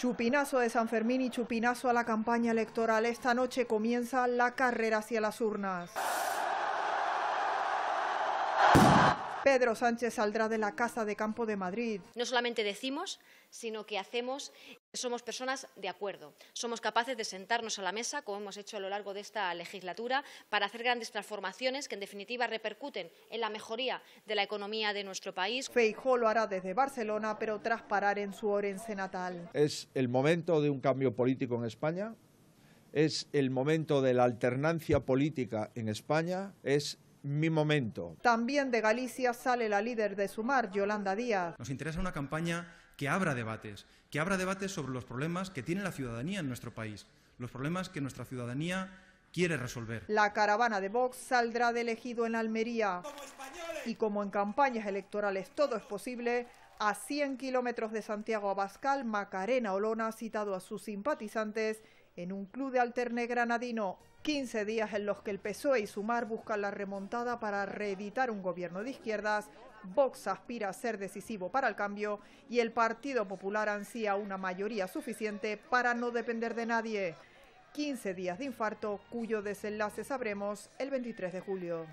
Chupinazo de San Fermín y chupinazo a la campaña electoral. Esta noche comienza la carrera hacia las urnas. Pedro Sánchez saldrá de la Casa de Campo de Madrid. No solamente decimos, sino que hacemos. Somos personas de acuerdo. Somos capaces de sentarnos a la mesa, como hemos hecho a lo largo de esta legislatura, para hacer grandes transformaciones que, en definitiva, repercuten en la mejoría de la economía de nuestro país. Feijó lo hará desde Barcelona, pero tras parar en su Orense natal. Es el momento de un cambio político en España. Es el momento de la alternancia política en España. Es mi momento. También de Galicia sale la líder de Sumar, Yolanda Díaz. Nos interesa una campaña que abra debates, que abra debates sobre los problemas que tiene la ciudadanía en nuestro país, los problemas que nuestra ciudadanía quiere resolver. La caravana de Vox saldrá de elegido en Almería. y como en campañas electorales todo es posible, a 100 kilómetros de Santiago Abascal, Macarena Olona ha citado a sus simpatizantes en un club de alterne granadino. 15 días en los que el PSOE y Sumar buscan la remontada para reeditar un gobierno de izquierdas, Vox aspira a ser decisivo para el cambio y el Partido Popular ansía una mayoría suficiente para no depender de nadie. 15 días de infarto cuyo desenlace sabremos el 23 de julio.